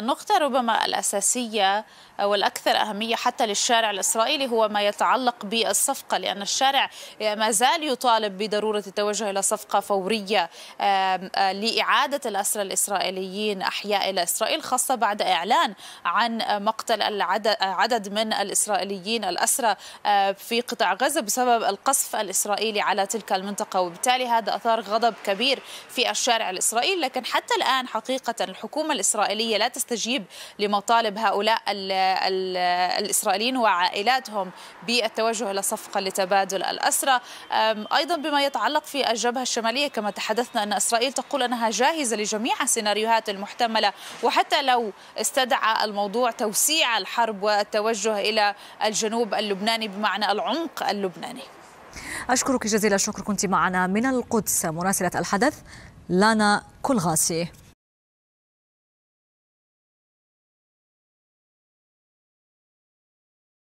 النقطة ربما الأساسية والأكثر أهمية حتى للشارع الإسرائيلي هو ما يتعلق بالصفقة لأن الشارع ما زال يطالب بضرورة التوجه إلى صفقة فورية آه، لإعادة الأسرى الإسرائيليين أحياء إلى إسرائيل خاصة بعد إعلان عن مقتل العدد من الإسرائيليين الأسرى آه، في قطاع غزة بسبب القصف الإسرائيلي على تلك المنطقة وبالتالي هذا أثار غضب كبير في الشارع الإسرائيلي لكن حتى الآن حقيقة الحكومة الإسرائيلية لا تستطيع تستجيب لمطالب هؤلاء ال ال الإسرائيليين وعائلاتهم بالتوجه إلى صفقة لتبادل الأسرى أيضا بما يتعلق في الجبهة الشمالية كما تحدثنا أن إسرائيل تقول أنها جاهزة لجميع السيناريوهات المحتملة وحتى لو استدعى الموضوع توسيع الحرب والتوجه إلى الجنوب اللبناني بمعنى العمق اللبناني أشكرك جزيل الشكر كنت معنا من القدس مراسلة الحدث لانا كلغاسي